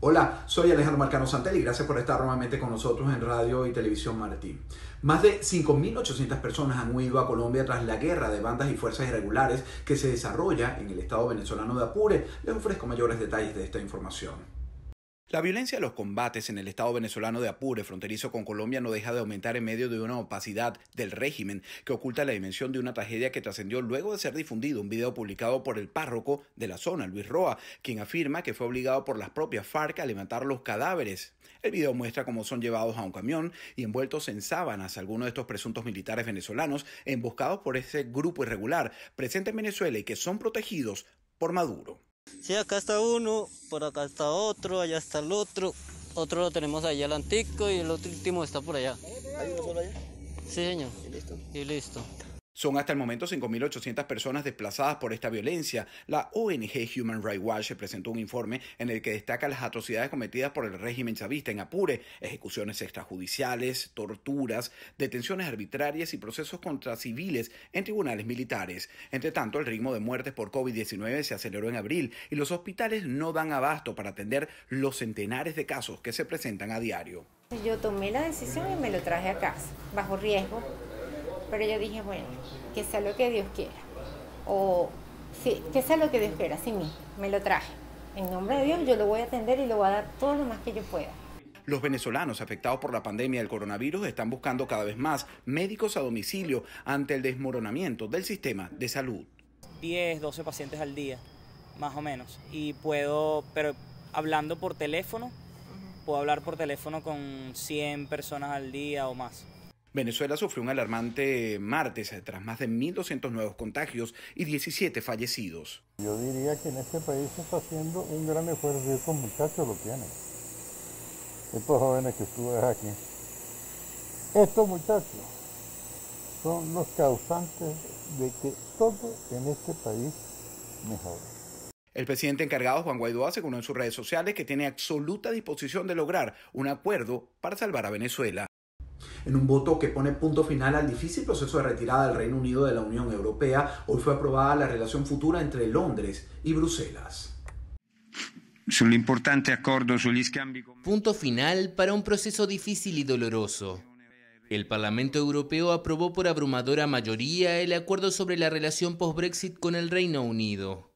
Hola, soy Alejandro Marcano Santelli. y gracias por estar nuevamente con nosotros en Radio y Televisión Martín. Más de 5.800 personas han huido a Colombia tras la guerra de bandas y fuerzas irregulares que se desarrolla en el estado venezolano de Apure. Les ofrezco mayores detalles de esta información. La violencia de los combates en el estado venezolano de Apure, fronterizo con Colombia, no deja de aumentar en medio de una opacidad del régimen que oculta la dimensión de una tragedia que trascendió luego de ser difundido un video publicado por el párroco de la zona, Luis Roa, quien afirma que fue obligado por las propias FARC a levantar los cadáveres. El video muestra cómo son llevados a un camión y envueltos en sábanas algunos de estos presuntos militares venezolanos emboscados por ese grupo irregular presente en Venezuela y que son protegidos por Maduro. Sí, acá está uno, por acá está otro, allá está el otro. Otro lo tenemos allá el antico y el último está por allá. ¿Hay uno solo allá? Sí, señor. Y listo. Son hasta el momento 5.800 personas desplazadas por esta violencia. La ONG Human Rights Watch presentó un informe en el que destaca las atrocidades cometidas por el régimen chavista en Apure, ejecuciones extrajudiciales, torturas, detenciones arbitrarias y procesos contra civiles en tribunales militares. Entre tanto, el ritmo de muertes por COVID-19 se aceleró en abril y los hospitales no dan abasto para atender los centenares de casos que se presentan a diario. Yo tomé la decisión y me lo traje a casa, bajo riesgo, pero yo dije, bueno, que sea lo que Dios quiera. O sí, que sea lo que Dios quiera, sí, Me lo traje. En nombre de Dios yo lo voy a atender y lo voy a dar todo lo más que yo pueda. Los venezolanos afectados por la pandemia del coronavirus están buscando cada vez más médicos a domicilio ante el desmoronamiento del sistema de salud. 10, 12 pacientes al día, más o menos. Y puedo, pero hablando por teléfono, puedo hablar por teléfono con 100 personas al día o más. Venezuela sufrió un alarmante martes tras más de 1.200 nuevos contagios y 17 fallecidos. Yo diría que en este país se está haciendo un gran esfuerzo y estos muchachos lo tienen. Estos jóvenes que tú aquí. Estos muchachos son los causantes de que todo en este país mejore. El presidente encargado, Juan Guaidó, aseguró en sus redes sociales que tiene absoluta disposición de lograr un acuerdo para salvar a Venezuela en un voto que pone punto final al difícil proceso de retirada del Reino Unido de la Unión Europea. Hoy fue aprobada la relación futura entre Londres y Bruselas. Punto final para un proceso difícil y doloroso. El Parlamento Europeo aprobó por abrumadora mayoría el acuerdo sobre la relación post-Brexit con el Reino Unido.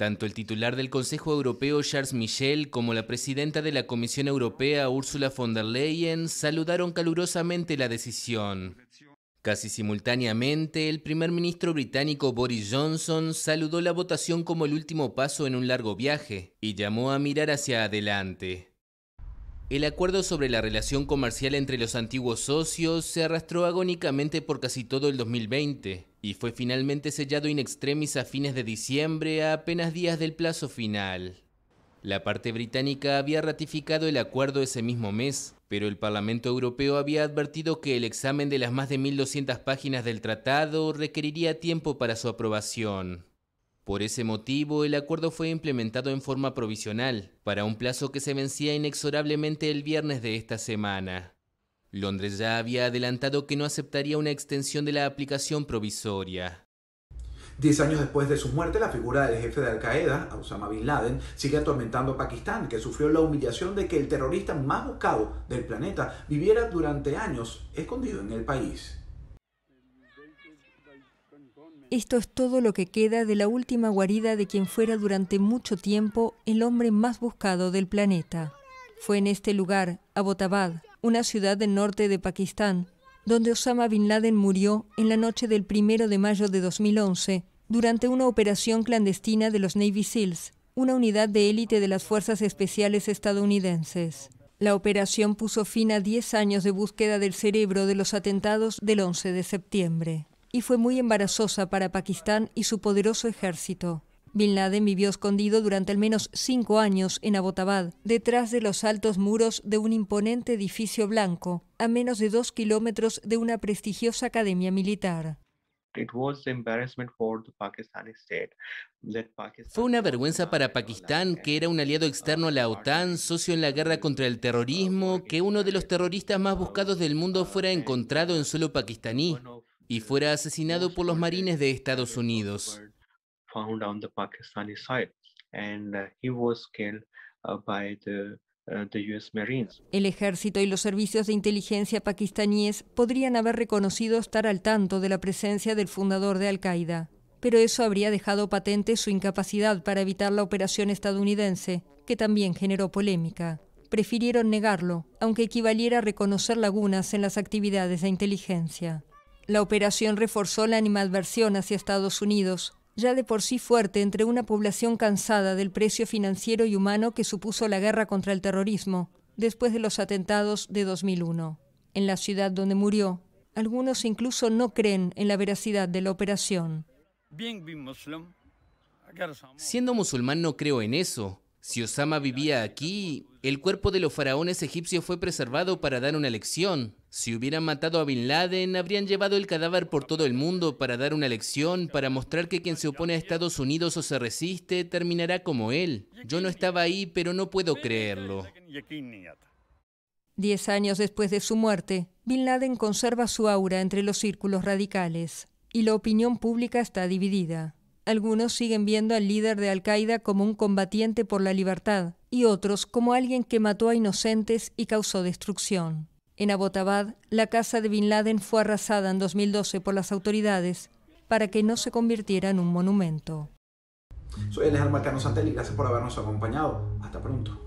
Tanto el titular del Consejo Europeo Charles Michel como la presidenta de la Comisión Europea Ursula von der Leyen saludaron calurosamente la decisión. Casi simultáneamente, el primer ministro británico Boris Johnson saludó la votación como el último paso en un largo viaje y llamó a mirar hacia adelante. El acuerdo sobre la relación comercial entre los antiguos socios se arrastró agónicamente por casi todo el 2020 y fue finalmente sellado in extremis a fines de diciembre, a apenas días del plazo final. La parte británica había ratificado el acuerdo ese mismo mes, pero el Parlamento Europeo había advertido que el examen de las más de 1.200 páginas del tratado requeriría tiempo para su aprobación. Por ese motivo, el acuerdo fue implementado en forma provisional, para un plazo que se vencía inexorablemente el viernes de esta semana. Londres ya había adelantado que no aceptaría una extensión de la aplicación provisoria. Diez años después de su muerte, la figura del jefe de Al Qaeda, Osama Bin Laden, sigue atormentando a Pakistán, que sufrió la humillación de que el terrorista más buscado del planeta viviera durante años escondido en el país. Esto es todo lo que queda de la última guarida de quien fuera durante mucho tiempo el hombre más buscado del planeta. Fue en este lugar, Abbottabad, una ciudad del norte de Pakistán, donde Osama Bin Laden murió en la noche del 1 de mayo de 2011 durante una operación clandestina de los Navy SEALs, una unidad de élite de las Fuerzas Especiales estadounidenses. La operación puso fin a 10 años de búsqueda del cerebro de los atentados del 11 de septiembre y fue muy embarazosa para Pakistán y su poderoso ejército. Bin Laden vivió escondido durante al menos cinco años en Abbottabad, detrás de los altos muros de un imponente edificio blanco, a menos de dos kilómetros de una prestigiosa academia militar. Fue una vergüenza para Pakistán, que era un aliado externo a la OTAN, socio en la guerra contra el terrorismo, que uno de los terroristas más buscados del mundo fuera encontrado en suelo pakistaní y fuera asesinado por los marines de Estados Unidos. El ejército y los servicios de inteligencia pakistaníes podrían haber reconocido estar al tanto de la presencia del fundador de Al-Qaeda, pero eso habría dejado patente su incapacidad para evitar la operación estadounidense, que también generó polémica. Prefirieron negarlo, aunque equivaliera a reconocer lagunas en las actividades de inteligencia. La operación reforzó la animadversión hacia Estados Unidos, ya de por sí fuerte entre una población cansada del precio financiero y humano que supuso la guerra contra el terrorismo después de los atentados de 2001. En la ciudad donde murió, algunos incluso no creen en la veracidad de la operación. Siendo musulmán no creo en eso, si Osama vivía aquí, el cuerpo de los faraones egipcios fue preservado para dar una lección. Si hubieran matado a Bin Laden, habrían llevado el cadáver por todo el mundo para dar una lección, para mostrar que quien se opone a Estados Unidos o se resiste terminará como él. Yo no estaba ahí, pero no puedo creerlo. Diez años después de su muerte, Bin Laden conserva su aura entre los círculos radicales, y la opinión pública está dividida. Algunos siguen viendo al líder de Al-Qaeda como un combatiente por la libertad y otros como alguien que mató a inocentes y causó destrucción. En Abbottabad, la casa de Bin Laden fue arrasada en 2012 por las autoridades para que no se convirtiera en un monumento. Soy el Marcano Santelli, gracias por habernos acompañado. Hasta pronto.